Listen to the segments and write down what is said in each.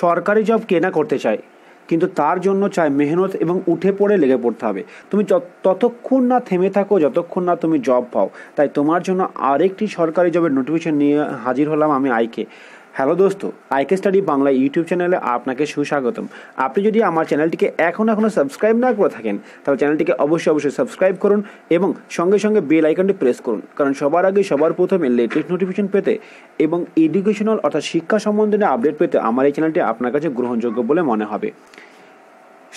সরকারি জব কেনা করতে চায় কিন্তু তার জন্য চাই মেহনত এবং উঠে পড়ে লেগে পড়তে হবে তুমি ততক্ষণ না থেমে থাকো যতক্ষণ না তুমি জব পাও তাই তোমার জন্য আরেকটি সরকারি জবের নোটিফিকেশন নিয়ে হাজির হলাম আমি আইকে হ্যালো দোস্ত আইকে স্টাডি বাংলা ইউটিউব চ্যানেলে আপনাকে সুস্বাগতম আপনি যদি আমার চ্যানেলটিকে এখন এখনও সাবস্ক্রাইব না করে থাকেন তাহলে চ্যানেলটিকে অবশ্যই অবশ্যই সাবস্ক্রাইব করুন এবং সঙ্গে সঙ্গে বেল আইকনটি প্রেস করুন কারণ সবার আগে সবার প্রথমে লেটেস্ট নোটিফিকেশন পেতে এবং এডুকেশনাল অর্থাৎ শিক্ষা সম্বন্ধে আপডেট পেতে আমার এই চ্যানেলটি আপনার কাছে গ্রহণযোগ্য বলে মনে হবে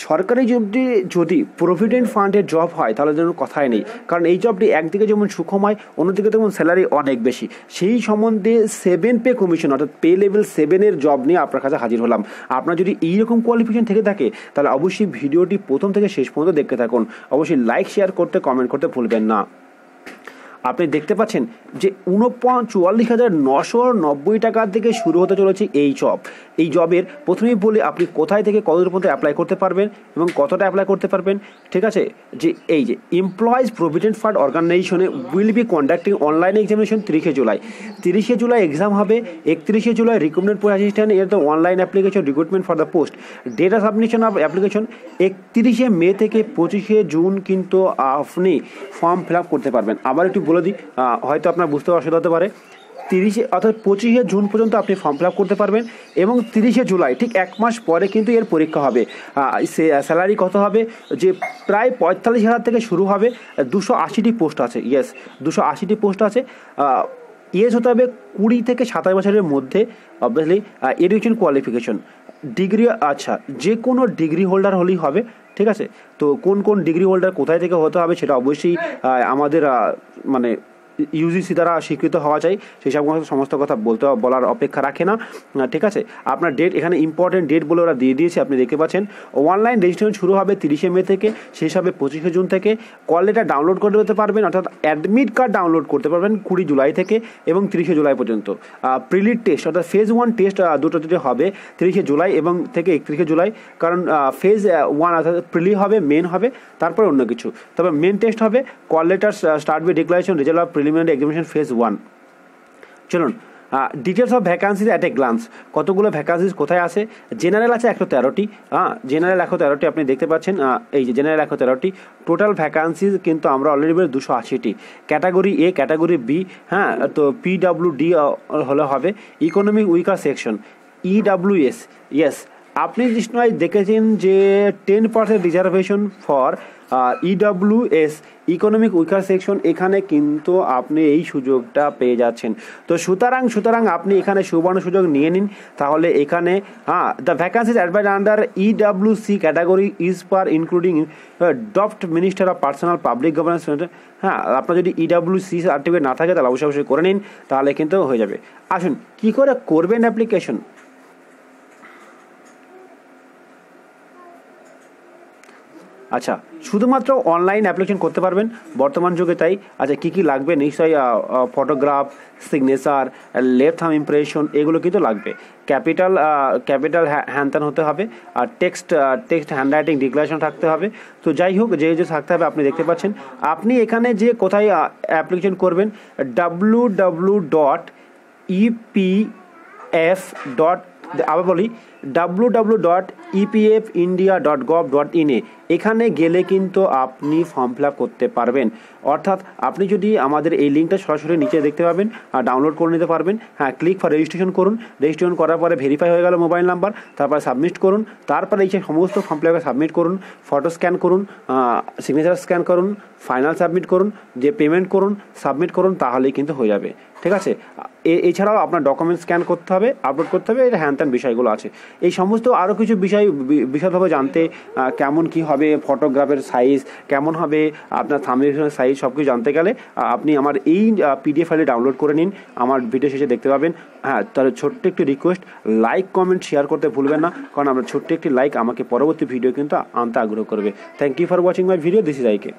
সরকারি জবটি যদি প্রভিডেন্ট ফান্ডের জব হয় তাহলে যেন কথাই নেই কারণ এই জবটি একদিকে যেমন সুখময় অন্যদিকে তেমন স্যালারি অনেক বেশি সেই সম্বন্ধে সেভেন পে কমিশন অর্থাৎ পে লেভেল সেভেনের জব নিয়ে আপনার কাছে হাজির হলাম আপনার যদি এইরকম কোয়ালিফিকেশন থেকে থাকে তাহলে অবশ্যই ভিডিওটি প্রথম থেকে শেষ পর্যন্ত দেখতে থাকুন অবশ্যই লাইক শেয়ার করতে কমেন্ট করতে ভুলবেন না আপনি দেখতে পাচ্ছেন যে উনপঞ্চ চুয়াল্লিশ হাজার নশো নব্বই টাকার থেকে শুরু হতে চলেছে এই জব এই জবের প্রথমেই বলি আপনি কোথায় থেকে কতদূর পর্যন্ত অ্যাপ্লাই করতে পারবেন এবং কতটা অ্যাপ্লাই করতে পারবেন ঠিক আছে যে এই যে এমপ্লয়িজ প্রভিডেন্ট ফান্ড অর্গানাইজেশনে will be conducting online examination তিরিশে জুলাই তিরিশে জুলাই এক্সাম হবে একত্রিশে জুলাই রিক্রুটমেন্ট অ্যাসিস্ট্যান্ট এর তো online application recruitment for the post data submission of application একত্রিশে মে থেকে পঁচিশে জুন কিন্তু আপনি ফর্ম ফিল আপ করতে পারবেন আবার একটু বলে দিই হয়তো আপনার বুঝতে অসুবিধা হতে পারে তিরিশে অর্থাৎ পঁচিশে জুন পর্যন্ত আপনি ফর্ম ফিল করতে পারবেন এবং তিরিশে জুলাই ঠিক এক মাস পরে কিন্তু এর পরীক্ষা হবে সে স্যালারি কত হবে যে প্রায় পঁয়তাল্লিশ হাজার থেকে শুরু হবে দুশো আশিটি পোস্ট আছে ইয়েস দুশো আশিটি পোস্ট আছে এজ হতে হবে কুড়ি থেকে সাতাশ বছরের মধ্যে অবভিয়াসলি এডুকেশন কোয়ালিফিকেশন ডিগ্রি আচ্ছা যে কোনো ডিগ্রি হোল্ডার হলেই হবে ঠিক আছে তো কোন কোন ডিগ্রি হোল্ডার কোথায় থেকে হতে হবে সেটা অবশ্যই আমাদের মানে ইউজিসি দ্বারা স্বীকৃত হওয়া চাই সেই সব সমস্ত কথা বলতে বলার অপেক্ষা রাখে না ঠিক আছে আপনার ডেট এখানে ইম্পর্টেন্ট ডেট বলে ওরা দিয়ে দিয়েছে আপনি দেখতে পাচ্ছেন অনলাইন রেজিস্ট্রেশন শুরু হবে তিরিশে মে থেকে শেষ হবে পঁচিশে জুন থেকে কল লেটার ডাউনলোড করে দিতে পারবেন অর্থাৎ অ্যাডমিট কার্ড ডাউনলোড করতে পারবেন কুড়ি জুলাই থেকে এবং তিরিশে জুলাই পর্যন্ত প্রিলিট টেস্ট অর্থাৎ ফেজ ওয়ান টেস্ট দুটো দুটো হবে তিরিশে জুলাই এবং থেকে একত্রিশে জুলাই কারণ ফেজ ওয়ান অর্থাৎ প্রিলি হবে মেন হবে তারপরে অন্য কিছু তবে মেন টেস্ট হবে call letter start be declaration result of prelim preliminary examination phase one চলুন details of vacancies at a glance কতগুলো ভ্যাকান্সিজ কোথায় আছে জেনারেল আছে একশো তেরোটি হ্যাঁ জেনারেল একশো তেরোটি আপনি দেখতে পাচ্ছেন এই যে জেনারেল একশো তেরোটি টোটাল ভ্যাকান্সিজ কিন্তু আমরা অলরেডি বলি দুশো আশিটি ক্যাটাগরি এ ক্যাটাগরি বি হ্যাঁ তো পিডাব্লিউ ডি হলে হবে economic weaker section EWS yes আপনি নিশ্চয় দেখেছেন যে ten percent reservation for EWS economic weaker section এখানে কিন্তু আপনি এই সুযোগটা পেয়ে যাচ্ছেন তো সুতরাং সুতরাং আপনি এখানে সুবর্ণ সুযোগ নিয়ে নিন তাহলে এখানে হ্যাঁ দ্য ভ্যাকান্সিজ অ্যাডভাইড under EW C category is per including DoPT minister of personal public governance হ্যাঁ আপনার যদি ইডাব্লিউ সি সার্টিফিকেট না থাকে তাহলে অবশ্যই অবশ্যই করে নিন তাহলে কিন্তু হয়ে যাবে আসুন কি করে করবেন অ্যাপ্লিকেশন আচ্ছা শুধুমাত্র অনলাইন অ্যাপ্লিকেশন করতে পারবেন বর্তমান যুগে তাই আচ্ছা কী কী লাগবে নিশ্চয়ই ফটোগ্রাফ সিগনেচার লেফট হাম ইমপ্রেশন এগুলো কিন্তু লাগবে ক্যাপিটাল ক্যাপিটাল হ্যানত্যান হতে হবে আর text text handwriting declaration থাকতে হবে তো যাই হোক যে যে থাকতে হবে আপনি দেখতে পাচ্ছেন আপনি এখানে যে কোথায় অ্যাপ্লিকেশন করবেন W W dot EPF dot আবার বলি W W dot EPF India dot gov dot in এ এখানে গেলে কিন্তু আপনি ফর্ম ফিল করতে পারবেন অর্থাৎ আপনি যদি আমাদের এই লিঙ্কটা সরাসরি নিচে দেখতে পাবেন আর ডাউনলোড করে নিতে পারবেন হ্যাঁ ক্লিক ফর রেজিস্ট্রেশন করুন রেজিস্ট্রেশন করার পরে ভেরিফাই হয়ে গেল মোবাইল নাম্বার তারপরে সাবমিট করুন তারপরে এই সমস্ত ফর্ম ফিল সাবমিট করুন ফটো স্ক্যান করুন সিগনেচার স্ক্যান করুন ফাইনাল সাবমিট করুন যে পেমেন্ট করুন সাবমিট করুন তাহলেই কিন্তু হয়ে যাবে ঠিক আছে এছাড়াও আপনার ডকুমেন্ট স্ক্যান করতে হবে আপলোড করতে হবে এটা হ্যান ত্যান বিষয়গুলো আছে এই সমস্ত আরও কিছু বিষয় বিশদভাবে জানতে কেমন কি হবে ফটোগ্রাফের সাইজ কেমন হবে আপনার সামনে সাইজ সব কিছু জানতে গেলে আপনি আমার এই পিডিএফ ফাইলে ডাউনলোড করে নিন আমার ভিডিও শেষে দেখতে পাবেন হ্যাঁ তাহলে ছোট্ট একটি রিকোয়েস্ট লাইক কমেন্ট শেয়ার করতে ভুলবেন না কারণ আপনার ছোট্ট একটি লাইক আমাকে পরবর্তী ভিডিও কিন্তু আনতে আগ্রহ করবে thank you for watching my video this is আইকে